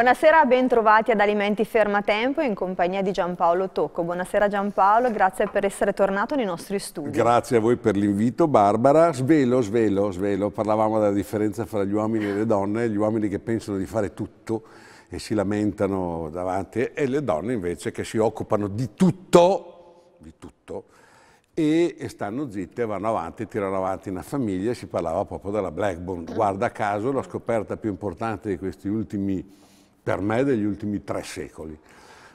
Buonasera, ben trovati ad Alimenti Fermatempo in compagnia di Giampaolo Tocco. Buonasera Giampaolo, grazie per essere tornato nei nostri studi. Grazie a voi per l'invito Barbara. Svelo, svelo, svelo. Parlavamo della differenza fra gli uomini e le donne, gli uomini che pensano di fare tutto e si lamentano davanti e le donne invece che si occupano di tutto, di tutto e, stanno zitte, vanno avanti, tirano avanti una famiglia, si parlava proprio della Blackbone. Mm. Guarda caso la scoperta più importante di questi ultimi per me degli ultimi tre secoli.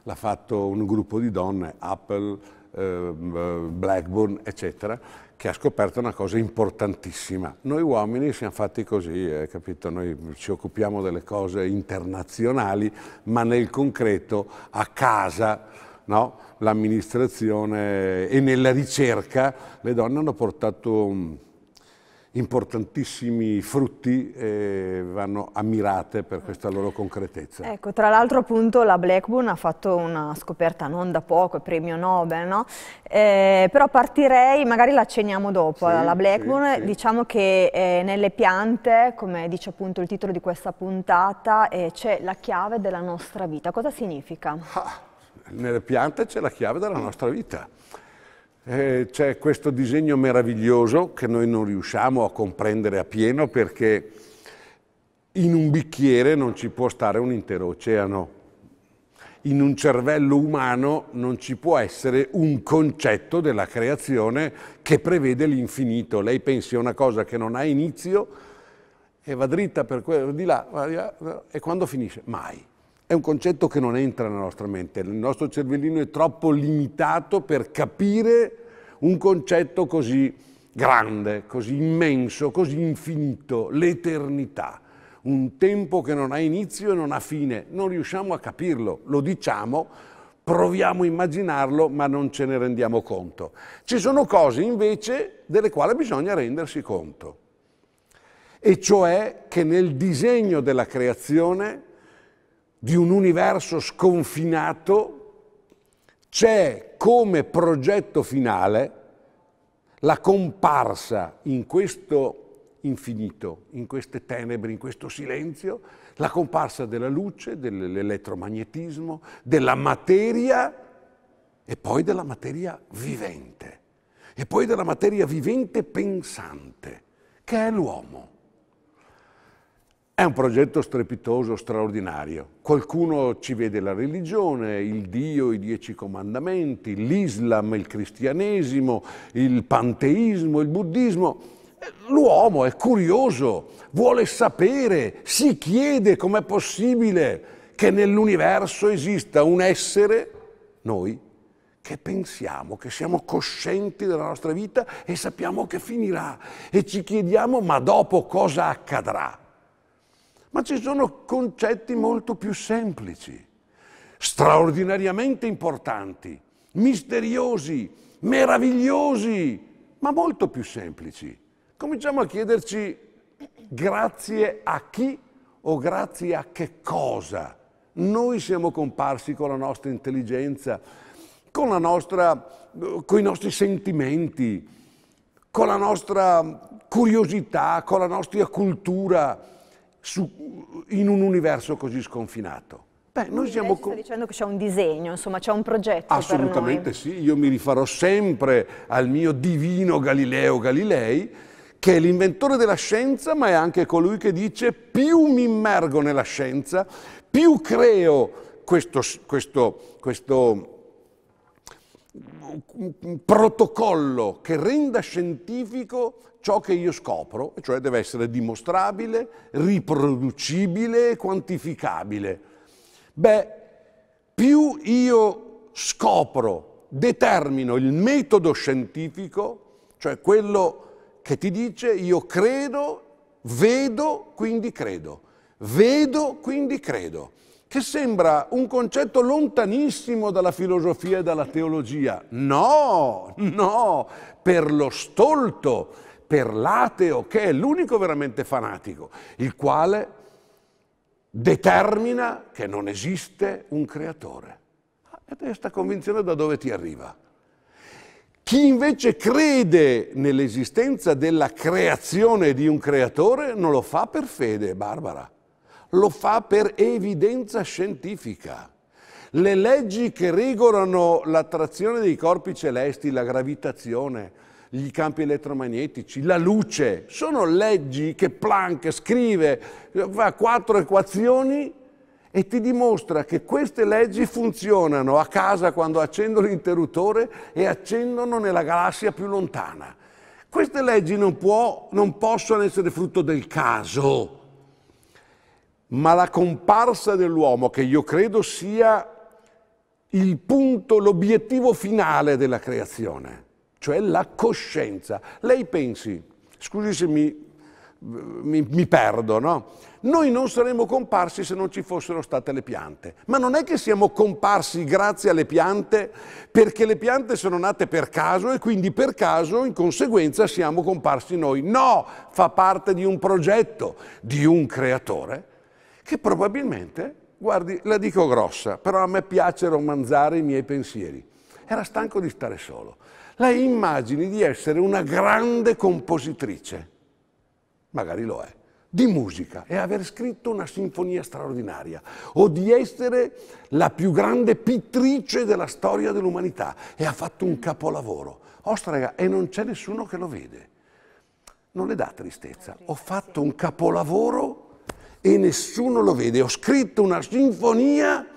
L'ha fatto un gruppo di donne, Apple, ehm, eh, Blackburn, eccetera, che ha scoperto una cosa importantissima. Noi uomini siamo fatti così, eh, capito? Noi ci occupiamo delle cose internazionali, ma nel concreto, a casa, no? l'amministrazione e nella ricerca le donne hanno portato importantissimi frutti eh, vanno ammirate per questa loro concretezza. Ecco, tra l'altro appunto la Blackburn ha fatto una scoperta non da poco, premio Nobel, no? Eh, però partirei, magari la acceniamo dopo, sì, alla Blackburn, sì, sì. diciamo che eh, nelle piante, come dice appunto il titolo di questa puntata, eh, c'è la chiave della nostra vita. Cosa significa? Ah, nelle piante c'è la chiave della nostra vita eh, c'è questo disegno meraviglioso che noi non riusciamo a comprendere appieno perché in un bicchiere non ci può stare un intero oceano. In un cervello umano non ci può essere un concetto della creazione che prevede l'infinito. Lei pensi a una cosa che non ha inizio e va dritta per quello di là, e quando finisce? Mai è un concetto che non entra nella nostra mente, il nostro cervellino è troppo limitato per capire un concetto così grande, così immenso, così infinito, l'eternità, un tempo che non ha inizio e non ha fine, non riusciamo a capirlo, lo diciamo, proviamo a immaginarlo ma non ce ne rendiamo conto. Ci sono cose invece delle quali bisogna rendersi conto, e cioè che nel disegno della creazione di un universo sconfinato, c'è come progetto finale la comparsa in questo infinito, in queste tenebre, in questo silenzio, la comparsa della luce, dell'elettromagnetismo, della materia e poi della materia vivente, e poi della materia vivente pensante, che è l'uomo. È un progetto strepitoso, straordinario. Qualcuno ci vede la religione, il Dio, i dieci comandamenti, l'Islam, il cristianesimo, il panteismo, il buddismo. L'uomo è curioso, vuole sapere, si chiede com'è possibile che nell'universo esista un essere, noi, che pensiamo, che siamo coscienti della nostra vita e sappiamo che finirà e ci chiediamo ma dopo cosa accadrà ma ci sono concetti molto più semplici, straordinariamente importanti, misteriosi, meravigliosi, ma molto più semplici. Cominciamo a chiederci grazie a chi o grazie a che cosa noi siamo comparsi con la nostra intelligenza, con, la nostra, con i nostri sentimenti, con la nostra curiosità, con la nostra cultura, su, in un universo così sconfinato? Beh, noi siamo... Lei sta con... dicendo che c'è un disegno, insomma, c'è un progetto Assolutamente sì, io mi rifarò sempre al mio divino Galileo Galilei, che è l'inventore della scienza, ma è anche colui che dice più mi immergo nella scienza, più creo questo, questo, questo un protocollo che renda scientifico ciò che io scopro, cioè deve essere dimostrabile, riproducibile e quantificabile. Beh, più io scopro, determino il metodo scientifico, cioè quello che ti dice io credo, vedo, quindi credo, vedo, quindi credo che sembra un concetto lontanissimo dalla filosofia e dalla teologia. No, no, per lo stolto, per l'ateo, che è l'unico veramente fanatico, il quale determina che non esiste un creatore. Ah, e questa convinzione da dove ti arriva? Chi invece crede nell'esistenza della creazione di un creatore non lo fa per fede, Barbara lo fa per evidenza scientifica. Le leggi che regolano l'attrazione dei corpi celesti, la gravitazione, i campi elettromagnetici, la luce, sono leggi che Planck scrive, fa quattro equazioni e ti dimostra che queste leggi funzionano a casa quando accendo l'interruttore e accendono nella galassia più lontana. Queste leggi non, può, non possono essere frutto del caso, ma la comparsa dell'uomo, che io credo sia il punto, l'obiettivo finale della creazione, cioè la coscienza. Lei pensi, scusi se mi, mi, mi perdo, no? Noi non saremmo comparsi se non ci fossero state le piante, ma non è che siamo comparsi grazie alle piante perché le piante sono nate per caso e quindi per caso in conseguenza siamo comparsi noi. No, fa parte di un progetto, di un creatore che probabilmente, guardi, la dico grossa, però a me piace romanzare i miei pensieri. Era stanco di stare solo. Lei immagini di essere una grande compositrice, magari lo è, di musica e aver scritto una sinfonia straordinaria, o di essere la più grande pittrice della storia dell'umanità e ha fatto un capolavoro. Ostrega, e non c'è nessuno che lo vede. Non le dà tristezza. Ho fatto un capolavoro e nessuno lo vede. Ho scritto una sinfonia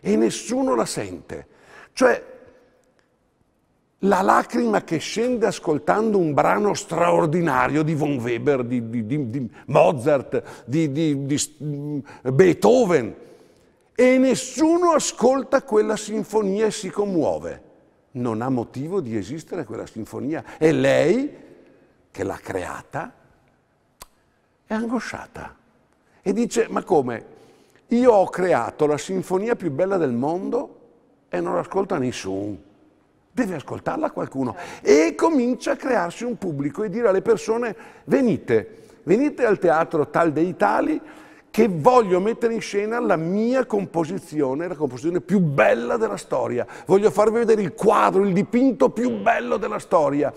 e nessuno la sente. Cioè, la lacrima che scende ascoltando un brano straordinario di von Weber, di, di, di, di Mozart, di mm, Beethoven, e nessuno ascolta quella sinfonia e si commuove. Non ha motivo di esistere quella sinfonia. E lei, che l'ha creata, è angosciata e dice, ma come? Io ho creato la sinfonia più bella del mondo e non l'ascolta nessuno. Deve ascoltarla qualcuno. Certo. E comincia a crearsi un pubblico e dire alle persone, venite, venite al teatro tal dei tali che voglio mettere in scena la mia composizione, la composizione più bella della storia. Voglio farvi vedere il quadro, il dipinto più bello della storia.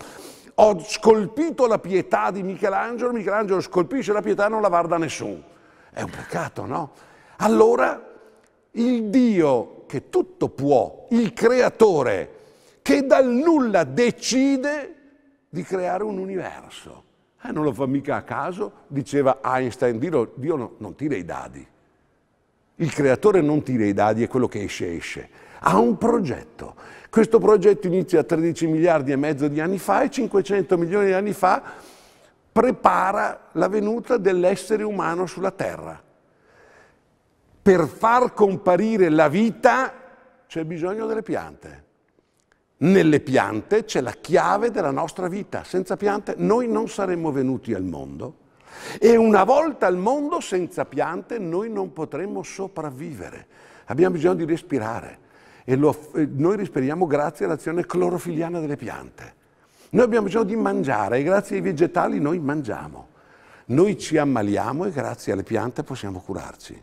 Ho scolpito la pietà di Michelangelo, Michelangelo scolpisce la pietà e non la guarda nessuno. È un peccato, no? Allora il Dio che tutto può, il creatore, che dal nulla decide di creare un universo. Eh, non lo fa mica a caso, diceva Einstein, Dio, Dio no, non tira i dadi. Il creatore non tira i dadi, è quello che esce esce. Ha un progetto. Questo progetto inizia 13 miliardi e mezzo di anni fa e 500 milioni di anni fa prepara la venuta dell'essere umano sulla terra. Per far comparire la vita c'è bisogno delle piante. Nelle piante c'è la chiave della nostra vita. Senza piante noi non saremmo venuti al mondo e una volta al mondo senza piante noi non potremmo sopravvivere. Abbiamo bisogno di respirare e lo, noi respiriamo grazie all'azione clorofiliana delle piante. Noi abbiamo bisogno di mangiare e grazie ai vegetali noi mangiamo. Noi ci ammaliamo e grazie alle piante possiamo curarci.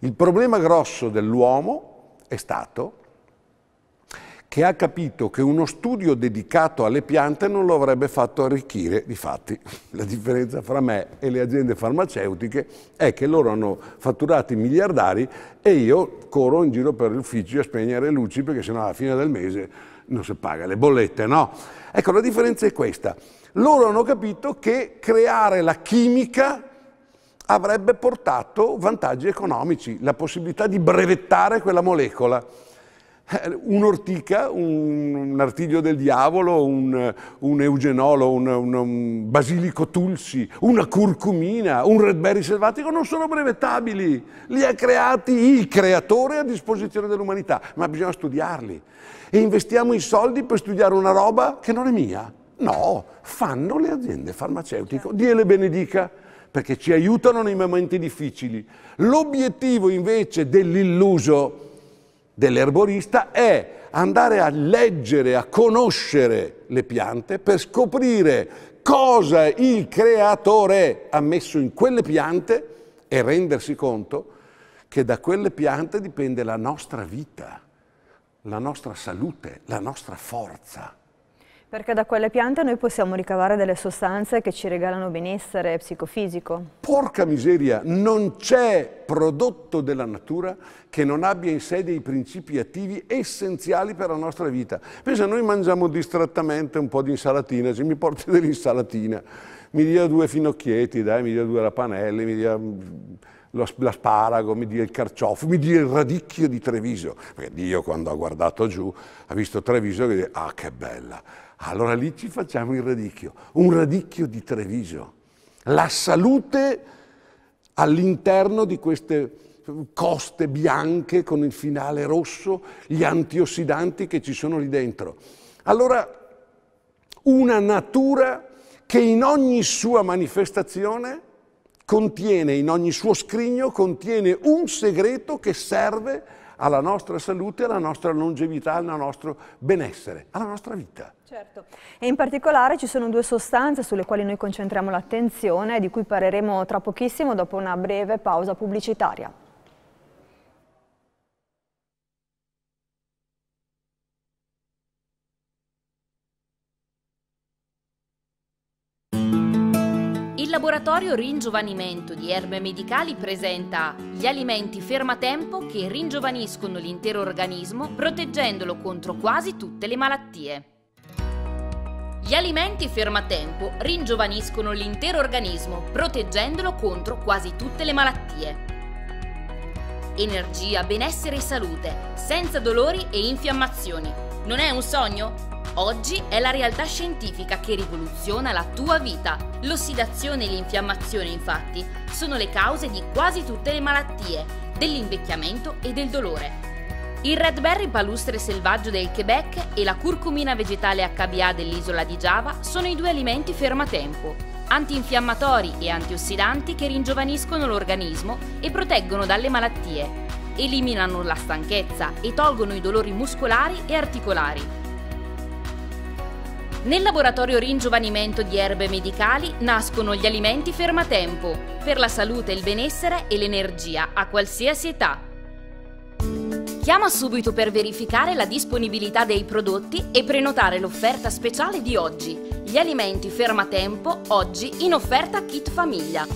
Il problema grosso dell'uomo è stato che ha capito che uno studio dedicato alle piante non lo avrebbe fatto arricchire. Difatti, la differenza fra me e le aziende farmaceutiche è che loro hanno fatturati miliardari e io corro in giro per l'ufficio a spegnere le luci perché sennò alla fine del mese non si paga le bollette, no? Ecco, la differenza è questa. Loro hanno capito che creare la chimica avrebbe portato vantaggi economici, la possibilità di brevettare quella molecola. Eh, un'ortica, un, un, artiglio del diavolo, un, un eugenolo, un, un, basilico tulsi, una curcumina, un red berry selvatico non sono brevettabili, li ha creati il creatore a disposizione dell'umanità, ma bisogna studiarli. E investiamo i soldi per studiare una roba che non è mia. No, fanno le aziende farmaceutiche, certo. Dio le benedica perché ci aiutano nei momenti difficili. L'obiettivo invece dell'illuso è dell'erborista è andare a leggere, a conoscere le piante per scoprire cosa il creatore ha messo in quelle piante e rendersi conto che da quelle piante dipende la nostra vita, la nostra salute, la nostra forza. Perché da quelle piante noi possiamo ricavare delle sostanze che ci regalano benessere psicofisico. Porca miseria, non c'è prodotto della natura che non abbia in sé dei principi attivi essenziali per la nostra vita. Pensa, noi mangiamo distrattamente un po' di insalatina, se mi porti dell'insalatina, mi dia due finocchietti, dai, mi dia due rapanelli, mi dia mm, l'asparago, mi dia il carciofo, mi dia il radicchio di Treviso. Perché Dio quando ha guardato giù ha visto Treviso e ha detto, ah che bella, allora lì ci facciamo il radicchio, un radicchio di Treviso. La salute all'interno di queste coste bianche con il finale rosso, gli antiossidanti che ci sono lì dentro. Allora, una natura che in ogni sua manifestazione contiene, in ogni suo scrigno, contiene un segreto che serve alla nostra salute, alla nostra longevità, al nostro benessere, alla nostra vita. Certo, e in particolare ci sono due sostanze sulle quali noi concentriamo l'attenzione e di cui parleremo tra pochissimo dopo una breve pausa pubblicitaria. Il laboratorio Ringiovanimento di Erbe Medicali presenta gli alimenti fermatempo che ringiovaniscono l'intero organismo proteggendolo contro quasi tutte le malattie. Gli alimenti fermatempo ringiovaniscono l'intero organismo, proteggendolo contro quasi tutte le malattie. Energia, benessere e salute, senza dolori e infiammazioni. Non è un sogno? Oggi è la realtà scientifica che rivoluziona la tua vita. L'ossidazione e l'infiammazione, infatti, sono le cause di quasi tutte le malattie, dell'invecchiamento e del dolore. Il Red Berry palustre selvaggio del Quebec e la curcumina vegetale HBA dell'isola di Java sono i due alimenti fermatempo, antinfiammatori e antiossidanti che ringiovaniscono l'organismo e proteggono dalle malattie, eliminano la stanchezza e tolgono i dolori muscolari e articolari. Nel laboratorio Ringiovanimento di Erbe Medicali nascono gli alimenti fermatempo, per la salute, il benessere e l'energia a qualsiasi età. Chiama subito per verificare la disponibilità dei prodotti e prenotare l'offerta speciale di oggi. Gli alimenti fermatempo oggi in offerta kit famiglia.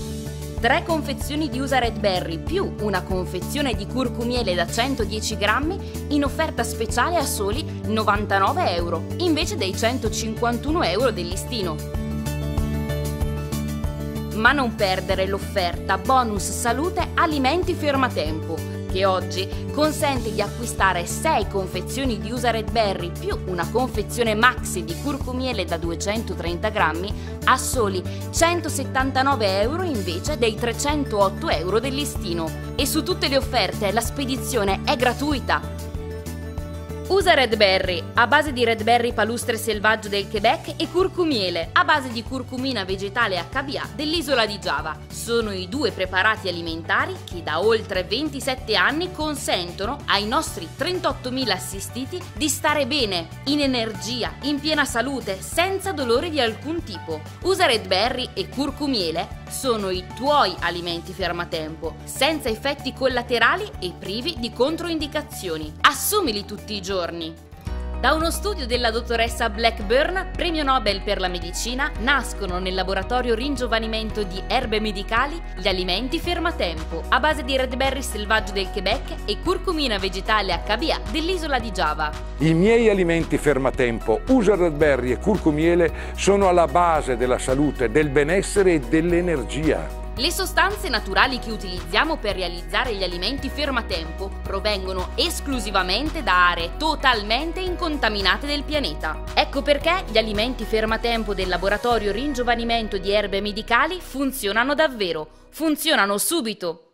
Tre confezioni di usa red berry più una confezione di curcumiele da 110 grammi in offerta speciale a soli 99 euro invece dei 151 euro del listino. Ma non perdere l'offerta bonus salute alimenti fermatempo che oggi consente di acquistare 6 confezioni di usa red berry più una confezione maxi di curcumiele da 230 grammi a soli 179 euro invece dei 308 euro del listino. E su tutte le offerte la spedizione è gratuita Usa Red Berry, a base di Red Berry palustre selvaggio del Quebec e curcumiele, a base di curcumina vegetale HBA dell'isola di Giava. Sono i due preparati alimentari che da oltre 27 anni consentono ai nostri 38.000 assistiti di stare bene, in energia, in piena salute, senza dolori di alcun tipo. Usa Red Berry e curcumiele sono i tuoi alimenti fermatempo, senza effetti collaterali e privi di controindicazioni. Assumili tutti i giorni. Da uno studio della dottoressa Blackburn, premio Nobel per la medicina, nascono nel laboratorio Ringiovanimento di Erbe Medicali gli alimenti fermatempo, a base di redberry selvaggio del Quebec e curcumina vegetale HBA dell'isola di Java. I miei alimenti fermatempo, usa redberry e curcumiele, sono alla base della salute, del benessere e dell'energia. Le sostanze naturali che utilizziamo per realizzare gli alimenti fermatempo provengono esclusivamente da aree totalmente incontaminate del pianeta. Ecco perché gli alimenti fermatempo del laboratorio Ringiovanimento di Erbe Medicali funzionano davvero, funzionano subito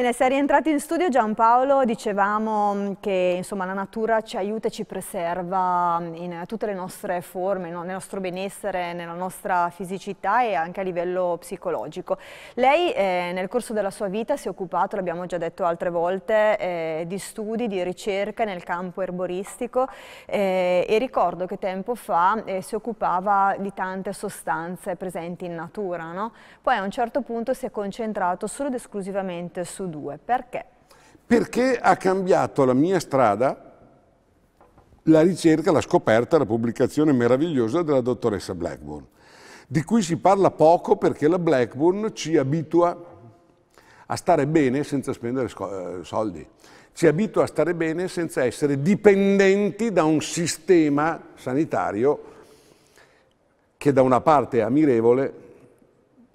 Bene, se rientrato in studio Giampaolo, dicevamo mm, che insomma, la natura ci aiuta e ci preserva mm, in tutte le nostre forme, no? nel nostro benessere, nella nostra fisicità e anche a livello psicologico. Lei eh, nel corso della sua vita si è occupato, l'abbiamo già detto altre volte, eh, di studi, di ricerca nel campo erboristico eh, e ricordo che tempo fa eh, si occupava di tante sostanze presenti in natura, no? poi a un certo punto si è concentrato solo ed esclusivamente su 2. Perché? Perché ha cambiato la mia strada la ricerca, la scoperta, la pubblicazione meravigliosa della dottoressa Blackburn, di cui si parla poco perché la Blackburn ci abitua a stare bene senza spendere eh, soldi, ci abitua a stare bene senza essere dipendenti da un sistema sanitario che da una parte è ammirevole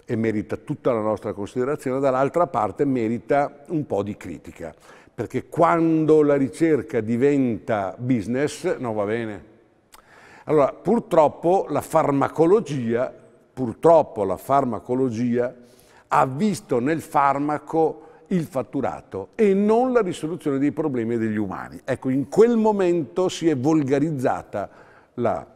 e merita tutta la nostra considerazione, dall'altra parte merita un po' di critica, perché quando la ricerca diventa business non va bene. Allora, purtroppo la farmacologia, purtroppo la farmacologia ha visto nel farmaco il fatturato e non la risoluzione dei problemi degli umani. Ecco, in quel momento si è volgarizzata la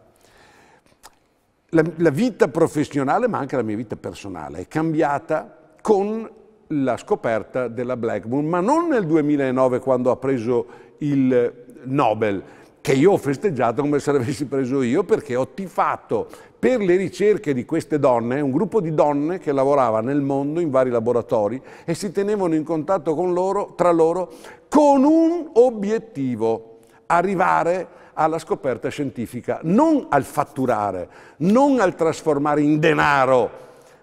la, la vita professionale, ma anche la mia vita personale, è cambiata con la scoperta della Blackburn, ma non nel 2009 quando ha preso il Nobel, che io ho festeggiato come se l'avessi preso io, perché ho tifato per le ricerche di queste donne, un gruppo di donne che lavorava nel mondo in vari laboratori e si tenevano in contatto con loro, tra loro con un obiettivo, arrivare a alla scoperta scientifica, non al fatturare, non al trasformare in denaro,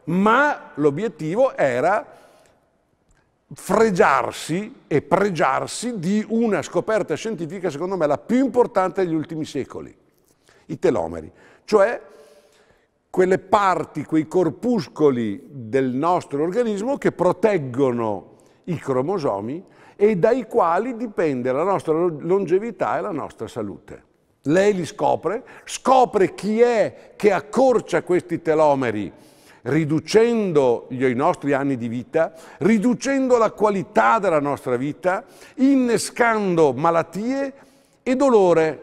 ma l'obiettivo era fregiarsi e pregiarsi di una scoperta scientifica, secondo me, la più importante degli ultimi secoli, i telomeri, cioè quelle parti, quei corpuscoli del nostro organismo che proteggono i cromosomi e dai quali dipende la nostra longevità e la nostra salute. Lei li scopre, scopre chi è che accorcia questi telomeri, riducendo i nostri anni di vita, riducendo la qualità della nostra vita, innescando malattie e dolore.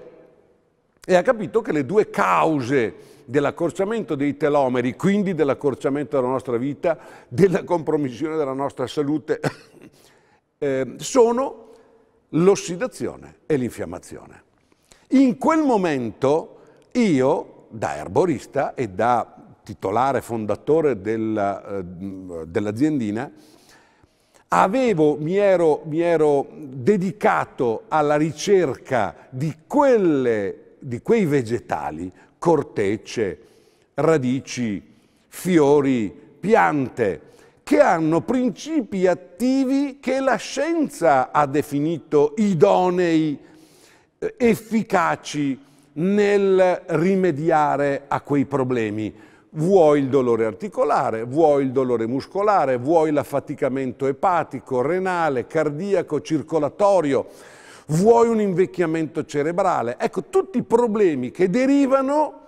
E ha capito che le due cause dell'accorciamento dei telomeri, quindi dell'accorciamento della nostra vita, della compromissione della nostra salute, eh, sono l'ossidazione e l'infiammazione. In quel momento io, da erborista e da titolare fondatore della, eh, dell'aziendina, avevo, mi ero, mi, ero, dedicato alla ricerca di, quelle, di quei vegetali, cortecce, radici, fiori, piante, che hanno principi attivi che la scienza ha definito idonei efficaci nel rimediare a quei problemi. Vuoi il dolore articolare, vuoi il dolore muscolare, vuoi l'affaticamento epatico, renale, cardiaco, circolatorio, vuoi un invecchiamento cerebrale. Ecco, tutti i problemi che derivano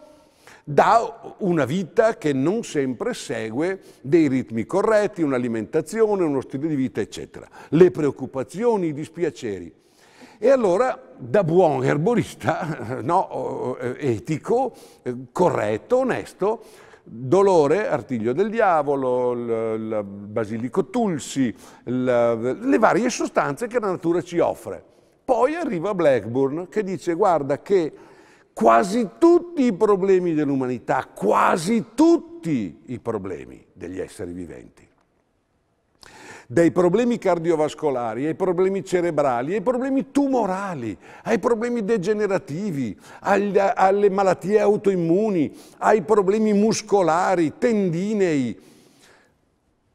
da una vita che non sempre segue dei ritmi corretti, un'alimentazione, uno stile di vita, eccetera. Le preoccupazioni, i dispiaceri. E allora, da buon erborista, no, eh, etico, eh, corretto, onesto, Dolore, Artiglio del Diavolo, il, il basilico Tulsi, il, le varie sostanze che la natura ci offre. Poi arriva Blackburn che dice guarda che quasi tutti i problemi dell'umanità, quasi tutti i problemi degli esseri viventi dai problemi cardiovascolari ai problemi cerebrali, ai problemi tumorali, ai problemi degenerativi, agli, alle malattie autoimmuni, ai problemi muscolari, tendinei,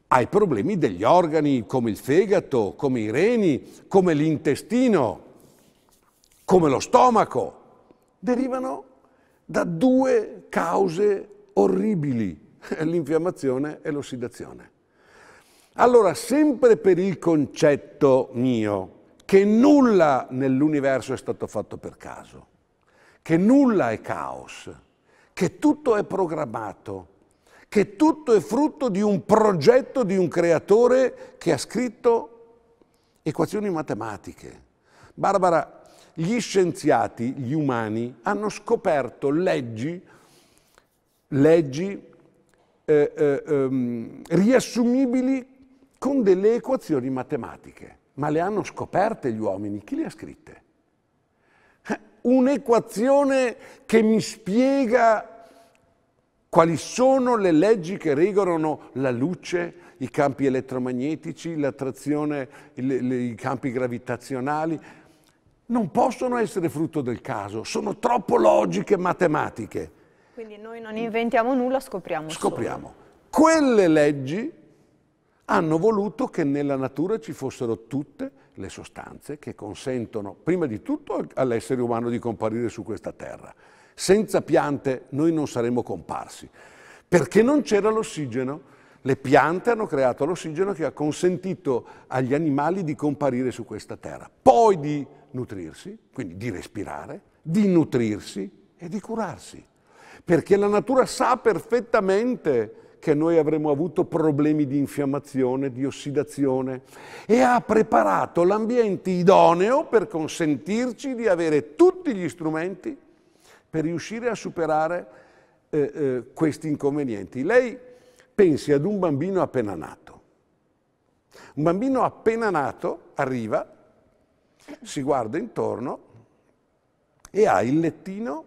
ai problemi degli organi come il fegato, come i reni, come l'intestino, come lo stomaco. Derivano da due cause orribili, l'infiammazione e l'ossidazione. Allora, sempre per il concetto mio, che nulla nell'universo è stato fatto per caso, che nulla è caos, che tutto è programmato, che tutto è frutto di un progetto di un creatore che ha scritto equazioni matematiche. Barbara, gli scienziati, gli umani, hanno scoperto leggi, leggi eh, eh, ehm, riassumibili con delle equazioni matematiche. Ma le hanno scoperte gli uomini? Chi le ha scritte? Eh, un'equazione che mi spiega quali sono le leggi che regolano la luce, i campi elettromagnetici, l'attrazione, i campi gravitazionali, non possono essere frutto del caso, sono troppo logiche matematiche. Quindi noi non inventiamo nulla, scopriamo. Scopriamo. Solo. Quelle leggi hanno voluto che nella natura ci fossero tutte le sostanze che consentono, prima di tutto, all'essere umano di comparire su questa terra. Senza piante noi non saremmo comparsi, perché non c'era l'ossigeno. Le piante hanno creato l'ossigeno che ha consentito agli animali di comparire su questa terra, poi di nutrirsi, quindi di respirare, di nutrirsi e di curarsi, perché la natura sa perfettamente che noi avremmo avuto problemi di infiammazione, di ossidazione e ha preparato l'ambiente idoneo per consentirci di avere tutti gli strumenti per riuscire a superare eh, eh, questi inconvenienti. Lei pensi ad un bambino appena nato. Un bambino appena nato arriva, si guarda intorno e ha il lettino,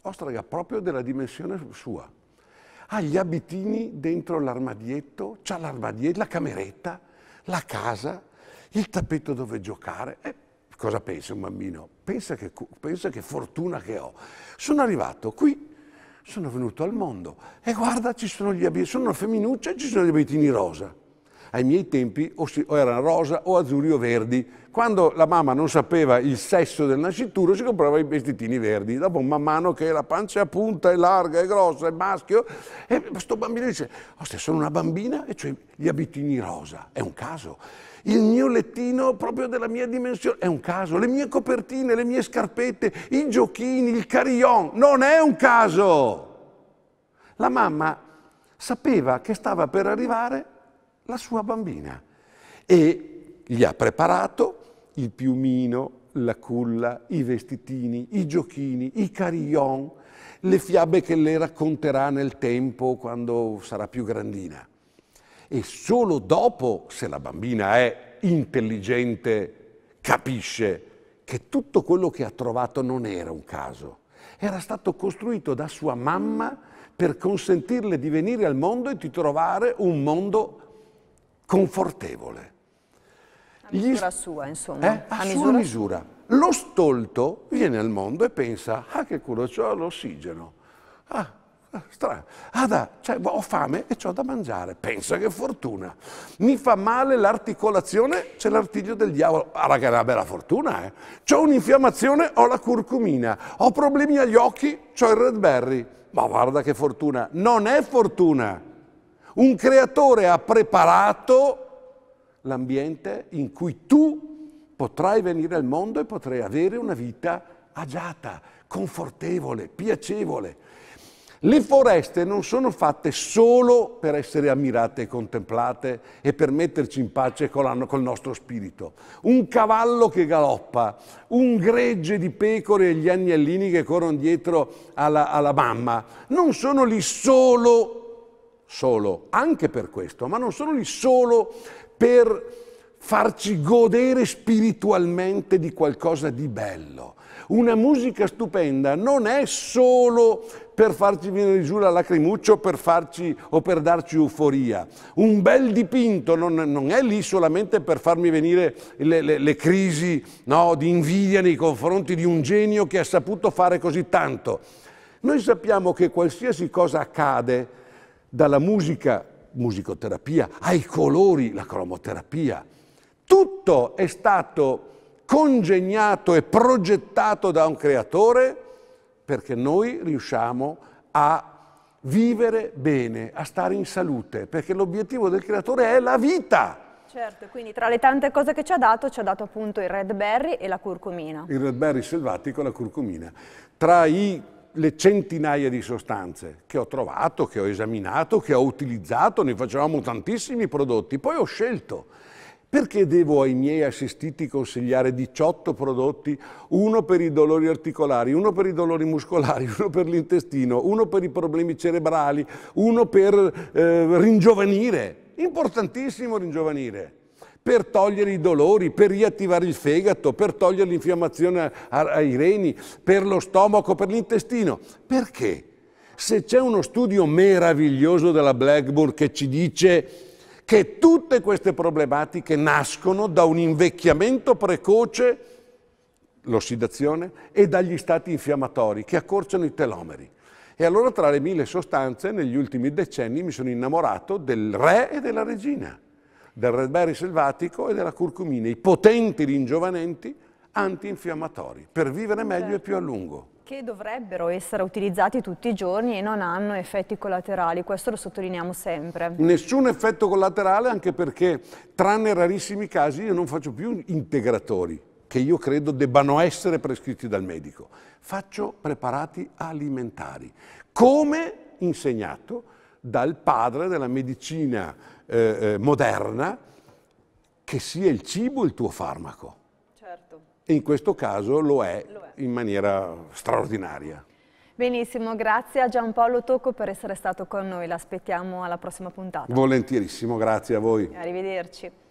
ostraga, proprio della dimensione sua ha gli abitini dentro l'armadietto, c'ha l'armadietto, la cameretta, la casa, il tappeto dove giocare. Eh, cosa pensa un bambino? Pensa che, pensa che fortuna che ho. Sono arrivato qui, sono venuto al mondo e guarda ci sono gli abitini, sono una femminuccia e ci sono gli abitini rosa. Ai miei tempi o, si, o erano rosa o azzurri o verdi. Quando la mamma non sapeva il sesso del nascituro si comprava i vestitini verdi. Dopo man mano che la pancia è a punta, è larga, è grossa, è maschio, e questo bambino dice, oh, sono una bambina e cioè gli abitini rosa, è un caso. Il mio lettino proprio della mia dimensione, è un caso. Le mie copertine, le mie scarpette, i giochini, il carillon, non è un caso. La mamma sapeva che stava per arrivare la sua bambina e gli ha preparato il piumino, la culla, i vestitini, i giochini, i carillon, le fiabe che le racconterà nel tempo quando sarà più grandina. E solo dopo, se la bambina è intelligente, capisce che tutto quello che ha trovato non era un caso, era stato costruito da sua mamma per consentirle di venire al mondo e di trovare un mondo confortevole. A misura Gli... sua, insomma. Eh? A, A sua misura. Lo stolto viene al mondo e pensa, ah che culo, ho l'ossigeno. Ah, ah, strano. Ah, da, cioè, boh, ho fame e ho da mangiare. Pensa che fortuna. Mi fa male l'articolazione, c'è l'artiglio del diavolo. Ah, raga, è una bella fortuna, eh. C'ho un'infiammazione, ho la curcumina. Ho problemi agli occhi, ho il red berry. Ma guarda che fortuna. Non è fortuna. Un creatore ha preparato l'ambiente in cui tu potrai venire al mondo e potrai avere una vita agiata, confortevole, piacevole. Le foreste non sono fatte solo per essere ammirate e contemplate e per metterci in pace col, col nostro spirito. Un cavallo che galoppa, un gregge di pecore e gli agnellini che corrono dietro alla, alla mamma non sono lì solo per solo anche per questo, ma non sono lì solo per farci godere spiritualmente di qualcosa di bello. Una musica stupenda non è solo per farci venire giù la lacrimuccia per farci, o per darci euforia. Un bel dipinto non, non è lì solamente per farmi venire le, le, le crisi no, di invidia nei confronti di un genio che ha saputo fare così tanto. Noi sappiamo che qualsiasi cosa accade, dalla musica, musicoterapia, ai colori, la cromoterapia. Tutto è stato congegnato e progettato da un creatore perché noi riusciamo a vivere bene, a stare in salute, perché l'obiettivo del creatore è la vita. Certo, quindi tra le tante cose che ci ha dato, ci ha dato appunto il red berry e la curcumina. Il red berry selvatico e la curcumina. Tra i le centinaia di sostanze che ho trovato, che ho esaminato, che ho utilizzato, ne facevamo tantissimi prodotti, poi ho scelto. Perché devo ai miei assistiti consigliare 18 prodotti, uno per i dolori articolari, uno per i dolori muscolari, uno per l'intestino, uno per i problemi cerebrali, uno per eh, ringiovanire? Importantissimo ringiovanire per togliere i dolori, per riattivare il fegato, per togliere l'infiammazione ai reni, per lo stomaco, per l'intestino. Perché? Se c'è uno studio meraviglioso della Blackburn che ci dice che tutte queste problematiche nascono da un invecchiamento precoce, l'ossidazione, e dagli stati infiammatori che accorciano i telomeri. E allora tra le mille sostanze negli ultimi decenni mi sono innamorato del re e della regina del red berry selvatico e della curcumina, i potenti ringiovanenti antinfiammatori, per vivere meglio certo. e più a lungo che dovrebbero essere utilizzati tutti i giorni e non hanno effetti collaterali, questo lo sottolineiamo sempre. Nessun effetto collaterale anche perché, tranne rarissimi casi, io non faccio più integratori, che io credo debbano essere prescritti dal medico. Faccio preparati alimentari, come insegnato dal padre della medicina eh, eh, moderna che sia il cibo il tuo farmaco. Certo. E in questo caso lo è, lo è. in maniera straordinaria. Benissimo, grazie a Giampaolo Tocco per essere stato con noi, l'aspettiamo alla prossima puntata. Volentierissimo, grazie a voi. Arrivederci.